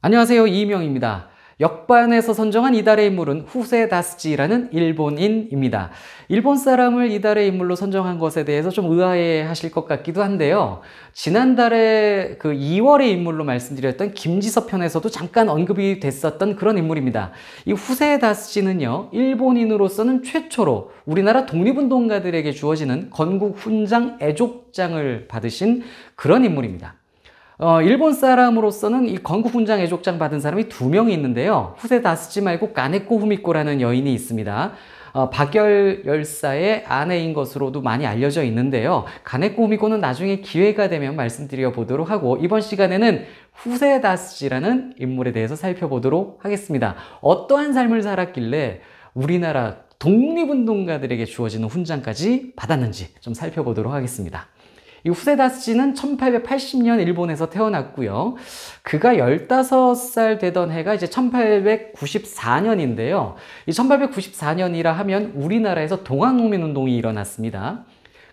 안녕하세요. 이명입니다. 역반에서 선정한 이달의 인물은 후세 다스지라는 일본인입니다. 일본 사람을 이달의 인물로 선정한 것에 대해서 좀 의아해 하실 것 같기도 한데요. 지난달에 그 2월의 인물로 말씀드렸던 김지섭 편에서도 잠깐 언급이 됐었던 그런 인물입니다. 이 후세 다스지는요, 일본인으로서는 최초로 우리나라 독립운동가들에게 주어지는 건국 훈장 애족장을 받으신 그런 인물입니다. 어, 일본 사람으로서는 이 건국훈장 애족장 받은 사람이 두 명이 있는데요. 후세 다스지 말고 까네코 후미코라는 여인이 있습니다. 어, 박열 열사의 아내인 것으로도 많이 알려져 있는데요. 가네코 후미코는 나중에 기회가 되면 말씀드려 보도록 하고 이번 시간에는 후세다스지라는 인물에 대해서 살펴보도록 하겠습니다. 어떠한 삶을 살았길래 우리나라 독립운동가들에게 주어지는 훈장까지 받았는지 좀 살펴보도록 하겠습니다. 이 후세다 씨는 1880년 일본에서 태어났고요. 그가 15살 되던 해가 이제 1894년인데요. 이 1894년이라 하면 우리나라에서 동학농민운동이 일어났습니다.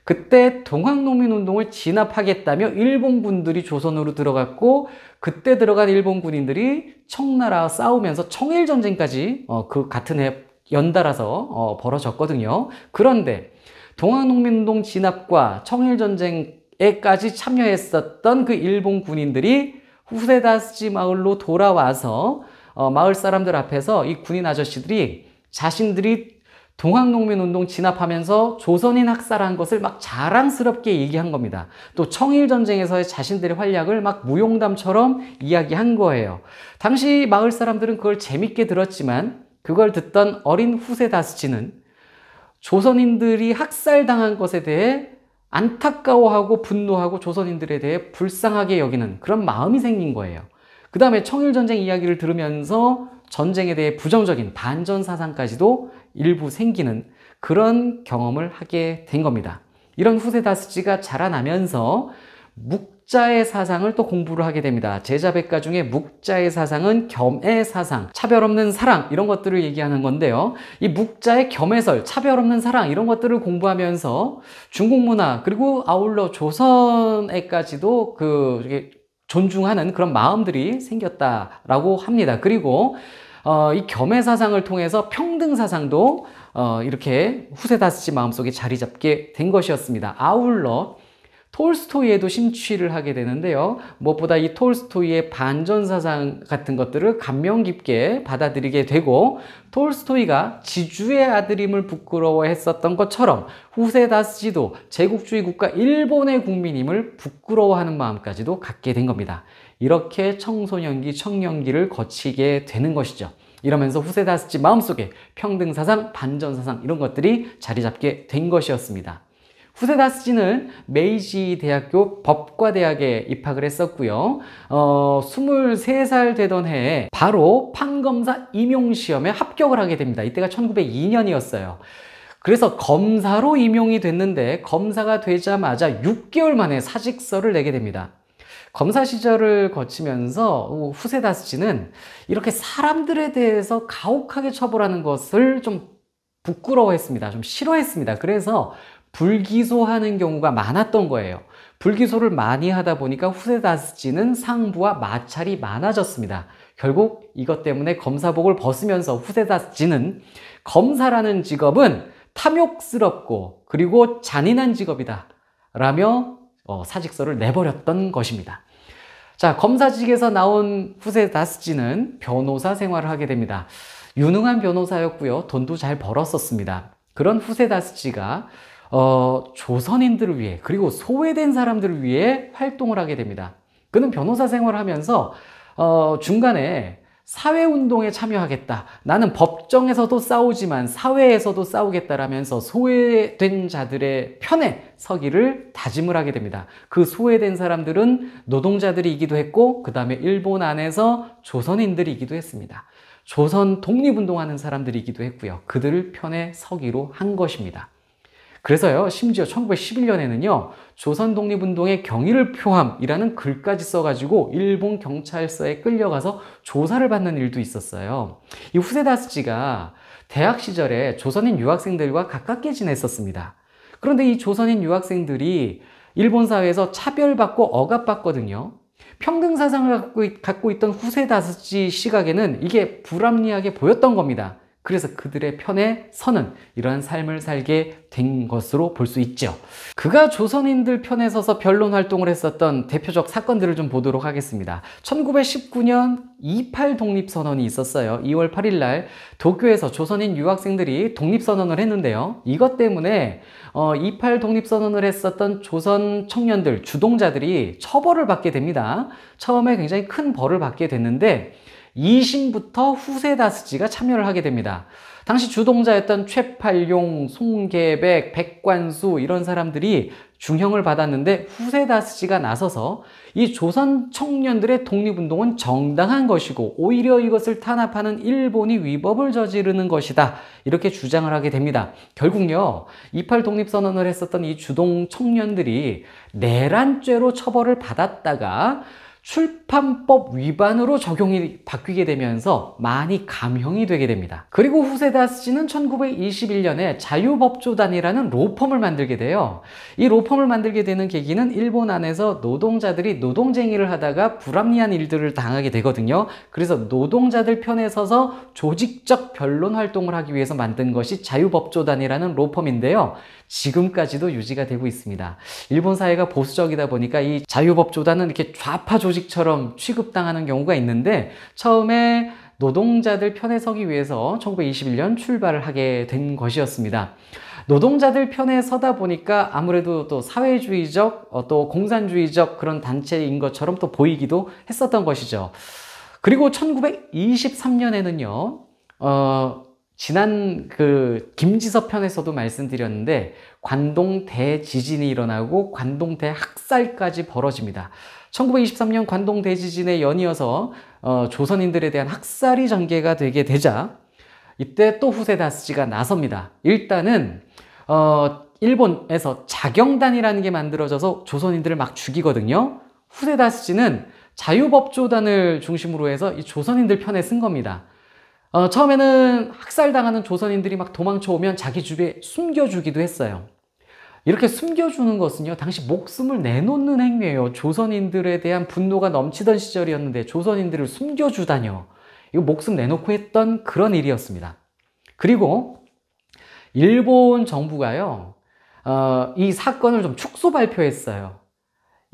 그때 동학농민운동을 진압하겠다며 일본군들이 조선으로 들어갔고 그때 들어간 일본군인들이 청나라와 싸우면서 청일전쟁까지 어, 그 같은 해 연달아서 어, 벌어졌거든요. 그런데 동학농민운동 진압과 청일전쟁 에까지 참여했었던 그 일본 군인들이 후세다스지 마을로 돌아와서 어, 마을 사람들 앞에서 이 군인 아저씨들이 자신들이 동학농민운동 진압하면서 조선인 학살한 것을 막 자랑스럽게 얘기한 겁니다. 또 청일전쟁에서의 자신들의 활약을 막 무용담처럼 이야기한 거예요. 당시 마을 사람들은 그걸 재밌게 들었지만 그걸 듣던 어린 후세다스지는 조선인들이 학살당한 것에 대해 안타까워하고 분노하고 조선인들에 대해 불쌍하게 여기는 그런 마음이 생긴 거예요. 그 다음에 청일전쟁 이야기를 들으면서 전쟁에 대해 부정적인 반전 사상까지도 일부 생기는 그런 경험을 하게 된 겁니다. 이런 후세 다스지가 자라나면서 묵 묵자의 사상을 또 공부를 하게 됩니다. 제자백가 중에 묵자의 사상은 겸의 사상, 차별 없는 사랑 이런 것들을 얘기하는 건데요. 이 묵자의 겸해설, 차별 없는 사랑 이런 것들을 공부하면서 중국 문화 그리고 아울러 조선에까지도 그 존중하는 그런 마음들이 생겼다라고 합니다. 그리고 어, 이겸의 사상을 통해서 평등 사상도 어, 이렇게 후세다스지 마음속에 자리 잡게 된 것이었습니다. 아울러 톨스토이에도 심취를 하게 되는데요. 무엇보다 이 톨스토이의 반전 사상 같은 것들을 감명 깊게 받아들이게 되고 톨스토이가 지주의 아들임을 부끄러워했었던 것처럼 후세다스지도 제국주의 국가 일본의 국민임을 부끄러워하는 마음까지도 갖게 된 겁니다. 이렇게 청소년기, 청년기를 거치게 되는 것이죠. 이러면서 후세다스지 마음속에 평등사상, 반전사상 이런 것들이 자리 잡게 된 것이었습니다. 후세다 스진은 메이지 대학교 법과대학에 입학을 했었고요. 어, 23살 되던 해에 바로 판검사 임용시험에 합격을 하게 됩니다. 이때가 1902년이었어요. 그래서 검사로 임용이 됐는데 검사가 되자마자 6개월 만에 사직서를 내게 됩니다. 검사 시절을 거치면서 후세다스지는 이렇게 사람들에 대해서 가혹하게 처벌하는 것을 좀 부끄러워했습니다. 좀 싫어했습니다. 그래서 불기소하는 경우가 많았던 거예요. 불기소를 많이 하다 보니까 후세다스지는 상부와 마찰이 많아졌습니다. 결국 이것 때문에 검사복을 벗으면서 후세다스지는 검사라는 직업은 탐욕스럽고 그리고 잔인한 직업이다 라며 어, 사직서를 내버렸던 것입니다. 자, 검사직에서 나온 후세다스지는 변호사 생활을 하게 됩니다. 유능한 변호사였고요. 돈도 잘 벌었었습니다. 그런 후세다스지가 어, 조선인들을 위해 그리고 소외된 사람들을 위해 활동을 하게 됩니다. 그는 변호사 생활을 하면서 어, 중간에 사회운동에 참여하겠다. 나는 법정에서도 싸우지만 사회에서도 싸우겠다라면서 소외된 자들의 편에 서기를 다짐을 하게 됩니다. 그 소외된 사람들은 노동자들이기도 했고, 그 다음에 일본 안에서 조선인들이기도 했습니다. 조선 독립운동하는 사람들이기도 했고요. 그들을 편에 서기로 한 것입니다. 그래서요, 심지어 1911년에는요, 조선 독립운동의 경위를 표함이라는 글까지 써가지고 일본 경찰서에 끌려가서 조사를 받는 일도 있었어요. 이 후세다스지가 대학 시절에 조선인 유학생들과 가깝게 지냈었습니다. 그런데 이 조선인 유학생들이 일본 사회에서 차별받고 억압받거든요. 평등 사상을 갖고, 있던 후세다스지 시각에는 이게 불합리하게 보였던 겁니다. 그래서 그들의 편에 서는 이러한 삶을 살게 된 것으로 볼 수 있죠. 그가 조선인들 편에 서서 변론 활동을 했었던 대표적 사건들을 좀 보도록 하겠습니다. 1919년 28 독립선언이 있었어요. 2월 8일 날 도쿄에서 조선인 유학생들이 독립선언을 했는데요. 이것 때문에 28 어, 독립선언을 했었던 조선 청년들, 주동자들이 처벌을 받게 됩니다. 처음에 굉장히 큰 벌을 받게 됐는데 2심부터 후세다스지가 참여를 하게 됩니다. 당시 주동자였던 최팔용, 송계백, 백관수 이런 사람들이 중형을 받았는데 후세다스지가 나서서 이 조선 청년들의 독립운동은 정당한 것이고 오히려 이것을 탄압하는 일본이 위법을 저지르는 것이다 이렇게 주장을 하게 됩니다. 결국요 이팔 독립선언을 했었던 이 주동 청년들이 내란죄로 처벌을 받았다가 출판법 위반으로 적용이 바뀌게 되면서 많이 감형이 되게 됩니다. 그리고 후세다 스지는 1921년에 자유법조단이라는 로펌을 만들게 돼요. 이 로펌을 만들게 되는 계기는 일본 안에서 노동자들이 노동쟁이를 하다가 불합리한 일들을 당하게 되거든요. 그래서 노동자들 편에 서서 조직적 변론 활동을 하기 위해서 만든 것이 자유법조단이라는 로펌인데요. 지금까지도 유지가 되고 있습니다. 일본 사회가 보수적이다 보니까 이 자유법조단은 이렇게 좌파 조직처럼 취급당하는 경우가 있는데 처음에 노동자들 편에 서기 위해서 1921년 출발을 하게 된 것이었습니다. 노동자들 편에 서다 보니까 아무래도 또 사회주의적 어, 또 공산주의적 그런 단체인 것처럼 또 보이기도 했었던 것이죠. 그리고 1923년에는요, 어, 지난 그 김지서 편에서도 말씀드렸는데 관동 대지진이 일어나고 관동 대학살까지 벌어집니다. 1923년 관동 대지진에 연이어서 어, 조선인들에 대한 학살이 전개가 되게 되자 이때 또 후세다스지가 나섭니다. 일단은 어, 일본에서 자경단이라는 게 만들어져서 조선인들을 막 죽이거든요. 후세다스지는 자유법조단을 중심으로 해서 이 조선인들 편에 쓴 겁니다. 어, 처음에는 학살당하는 조선인들이 막 도망쳐오면 자기 집에 숨겨주기도 했어요. 이렇게 숨겨주는 것은요, 당시 목숨을 내놓는 행위예요. 조선인들에 대한 분노가 넘치던 시절이었는데 조선인들을 숨겨주다뇨. 이거 목숨 내놓고 했던 그런 일이었습니다. 그리고 일본 정부가요, 어, 이 사건을 좀 축소 발표했어요.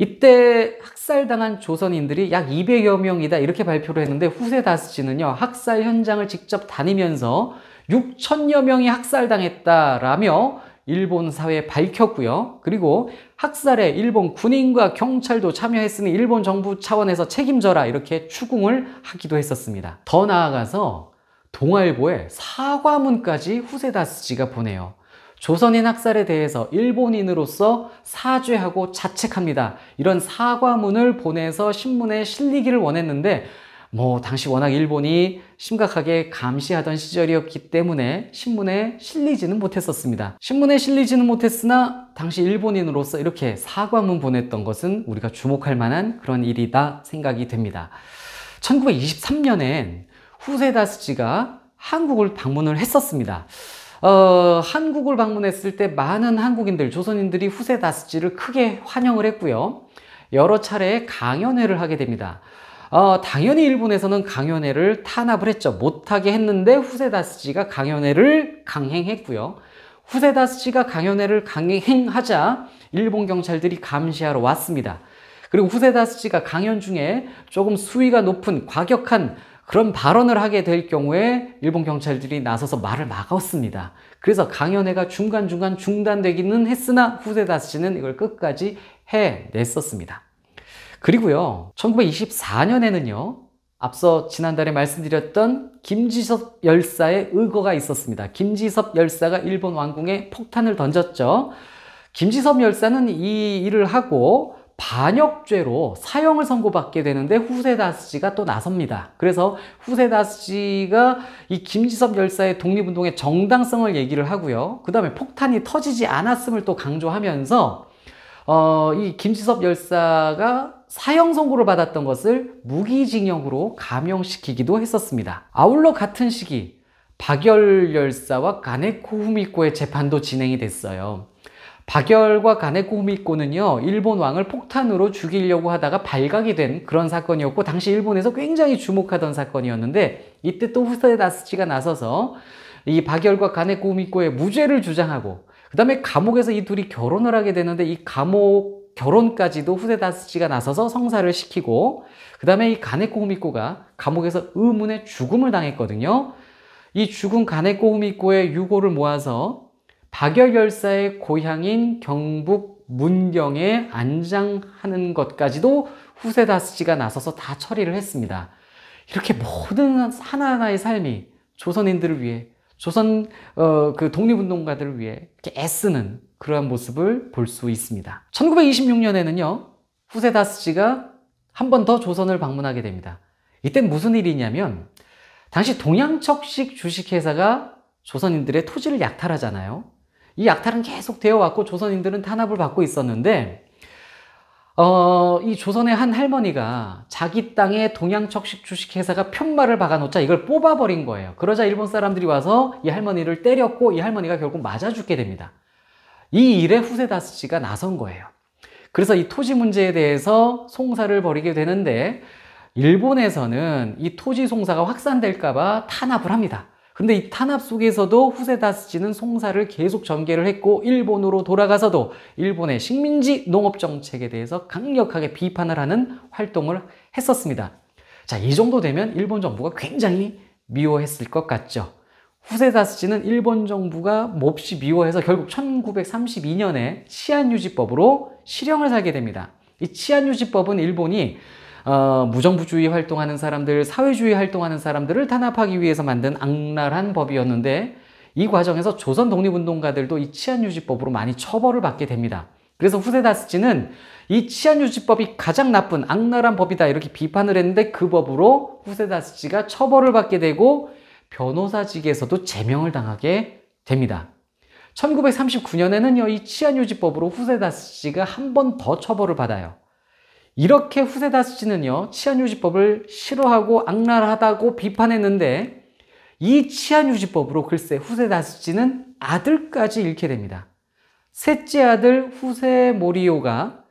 이때 학살당한 조선인들이 약 200여 명이다 이렇게 발표를 했는데 후세 다스지는요 학살 현장을 직접 다니면서 6천여 명이 학살당했다라며 일본 사회에 밝혔고요. 그리고 학살에 일본 군인과 경찰도 참여했으니 일본 정부 차원에서 책임져라 이렇게 추궁을 하기도 했었습니다. 더 나아가서 동아일보에 사과문까지 후세 다스지가 보내요. 조선인 학살에 대해서 일본인으로서 사죄하고 자책합니다. 이런 사과문을 보내서 신문에 실리기를 원했는데 뭐 당시 워낙 일본이 심각하게 감시하던 시절이었기 때문에 신문에 실리지는 못했었습니다. 신문에 실리지는 못했으나 당시 일본인으로서 이렇게 사과문 보냈던 것은 우리가 주목할 만한 그런 일이다 생각이 됩니다. 1923년엔 후세다스지가 한국을 방문을 했었습니다. 어, 한국을 방문했을 때 많은 한국인들, 조선인들이 후세 다스지를 크게 환영을 했고요. 여러 차례 강연회를 하게 됩니다. 어, 당연히 일본에서는 강연회를 탄압을 했죠. 못하게 했는데 후세다스지가 강연회를 강행했고요. 후세다스지가 강연회를 강행하자 일본 경찰들이 감시하러 왔습니다. 그리고 후세다스지가 강연 중에 조금 수위가 높은 과격한 그런 발언을 하게 될 경우에 일본 경찰들이 나서서 말을 막았습니다. 그래서 강연회가 중간중간 중단되기는 했으나 후세다 씨는 이걸 끝까지 해냈었습니다. 그리고요, 1924년에는요, 앞서 지난달에 말씀드렸던 김지섭 열사의 의거가 있었습니다. 김지섭 열사가 일본 왕궁에 폭탄을 던졌죠. 김지섭 열사는 이 일을 하고 반역죄로 사형을 선고받게 되는데 후세다스지가 또 나섭니다. 그래서 후세다스지가 이 김지섭 열사의 독립운동의 정당성을 얘기를 하고요. 그 다음에 폭탄이 터지지 않았음을 또 강조하면서 어, 이 김지섭 열사가 사형 선고를 받았던 것을 무기징역으로 감형시키기도 했었습니다. 아울러 같은 시기 박열 열사와 가네코 후미코의 재판도 진행이 됐어요. 박열과 간의 꼬미꼬는요 일본 왕을 폭탄으로 죽이려고 하다가 발각이 된 그런 사건이었고 당시 일본에서 굉장히 주목하던 사건이었는데 이때 또 후세다스치가 나서서 이 박열과 간의 꼬미꼬의 무죄를 주장하고 그 다음에 감옥에서 이 둘이 결혼을 하게 되는데 이 감옥 결혼까지도 후세다스치가 나서서 성사를 시키고 그 다음에 이 간의 꼬미꼬가 감옥에서 의문의 죽음을 당했거든요 이 죽은 간의 꼬미꼬의 유골을 모아서 박열 열사의 고향인 경북 문경에 안장하는 것까지도 후세다스지가 나서서 다 처리를 했습니다. 이렇게 모든 하나하나의 삶이 조선인들을 위해 조선 어, 그 독립운동가들을 위해 이렇게 애쓰는 그러한 모습을 볼 수 있습니다. 1926년에는요 후세다스지가 한 번 더 조선을 방문하게 됩니다. 이때 무슨 일이냐면 당시 동양척식 주식회사가 조선인들의 토지를 약탈하잖아요. 이 약탈은 계속 되어 왔고 조선인들은 탄압을 받고 있었는데 어, 이 조선의 한 할머니가 자기 땅에 동양척식 주식회사가 편마를 박아놓자 이걸 뽑아버린 거예요. 그러자 일본 사람들이 와서 이 할머니를 때렸고 이 할머니가 결국 맞아 죽게 됩니다. 이 일에 후세다스 씨가 나선 거예요. 그래서 이 토지 문제에 대해서 송사를 벌이게 되는데 일본에서는 이 토지 송사가 확산될까봐 탄압을 합니다. 근데 이 탄압 속에서도 후세다스지는 송사를 계속 전개를 했고 일본으로 돌아가서도 일본의 식민지 농업 정책에 대해서 강력하게 비판을 하는 활동을 했었습니다. 자, 이 정도 되면 일본 정부가 굉장히 미워했을 것 같죠. 후세다스지는 일본 정부가 몹시 미워해서 결국 1932년에 치안유지법으로 실형을 살게 됩니다. 이 치안유지법은 일본이 어, 무정부주의 활동하는 사람들, 사회주의 활동하는 사람들을 탄압하기 위해서 만든 악랄한 법이었는데 이 과정에서 조선 독립운동가들도 이 치안유지법으로 많이 처벌을 받게 됩니다. 그래서 후세다스치는 이 치안유지법이 가장 나쁜 악랄한 법이다 이렇게 비판을 했는데 그 법으로 후세다스치가 처벌을 받게 되고 변호사직에서도 제명을 당하게 됩니다. 1 9 3 9년에는이 치안유지법으로 후세다스치가 한 번 더 처벌을 받아요. 이렇게 후세다스치는요, 치안유지법을 싫어하고 악랄하다고 비판했는데 이 치안유지법으로 글쎄 후세다스치는 아들까지 잃게 됩니다. 셋째 아들 후세모리오가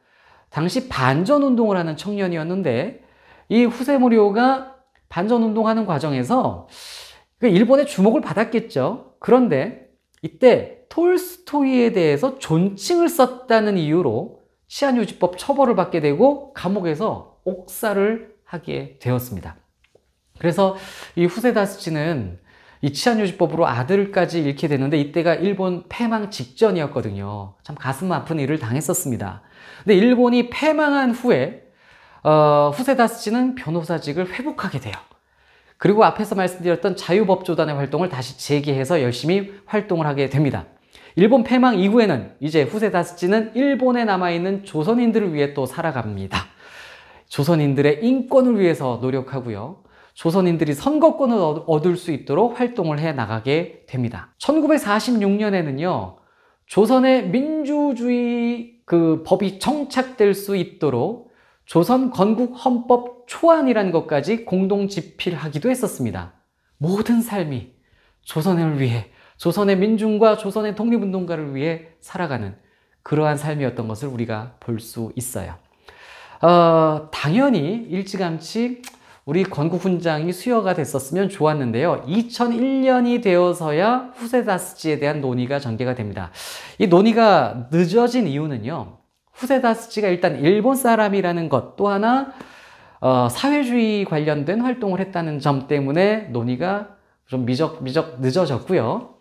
당시 반전운동을 하는 청년이었는데 이 후세모리오가 반전운동하는 과정에서 그 일본의 주목을 받았겠죠. 그런데 이때 톨스토이에 대해서 존칭을 썼다는 이유로 시한유지법 처벌을 받게 되고 감옥에서 옥살을 하게 되었습니다. 그래서 이 후세다스치는 이 치안유지법으로 아들까지 잃게 되는데 이때가 일본 패망 직전이었거든요. 참 가슴 아픈 일을 당했었습니다. 근데 일본이 패망한 후에 어, 후세다스치는 변호사직을 회복하게 돼요. 그리고 앞에서 말씀드렸던 자유법조단의 활동을 다시 재개해서 열심히 활동을 하게 됩니다. 일본 패망 이후에는 이제 후세 다스치는 일본에 남아있는 조선인들을 위해 또 살아갑니다. 조선인들의 인권을 위해서 노력하고요. 조선인들이 선거권을 얻을 수 있도록 활동을 해 나가게 됩니다. 1946년에는요. 조선의 민주주의 그 법이 정착될 수 있도록 조선 건국 헌법 초안이라는 것까지 공동 집필하기도 했었습니다. 모든 삶이 조선을 위해 조선의 민중과 조선의 독립운동가를 위해 살아가는 그러한 삶이었던 것을 우리가 볼 수 있어요. 어, 당연히 일찌감치 우리 건국훈장이 수여가 됐었으면 좋았는데요. 2001년이 되어서야 후세다스지에 대한 논의가 전개가 됩니다. 이 논의가 늦어진 이유는요. 후세다스지가 일단 일본 사람이라는 것 또 하나 어, 사회주의 관련된 활동을 했다는 점 때문에 논의가 좀 미적 미적 늦어졌고요.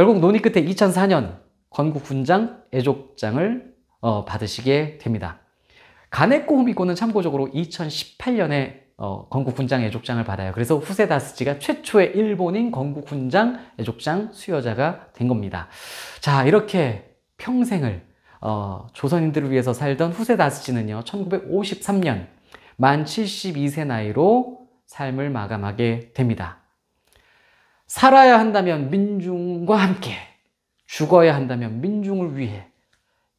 결국 논의 끝에 2004년 건국훈장 애족장을 어, 받으시게 됩니다. 가네코 후미코는 참고적으로 2018년에 어, 건국훈장 애족장을 받아요. 그래서 후세다스지가 최초의 일본인 건국훈장 애족장 수여자가 된 겁니다. 자 이렇게 평생을 어, 조선인들을 위해서 살던 후세다스지는요 1953년 만 72세 나이로 삶을 마감하게 됩니다. 살아야 한다면 민중과 함께, 죽어야 한다면 민중을 위해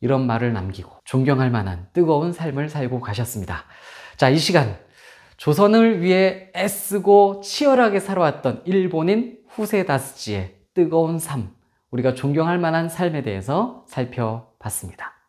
이런 말을 남기고 존경할 만한 뜨거운 삶을 살고 가셨습니다. 자, 이 시간 조선을 위해 애쓰고 치열하게 살아왔던 일본인 후세다스지의 뜨거운 삶, 우리가 존경할 만한 삶에 대해서 살펴봤습니다.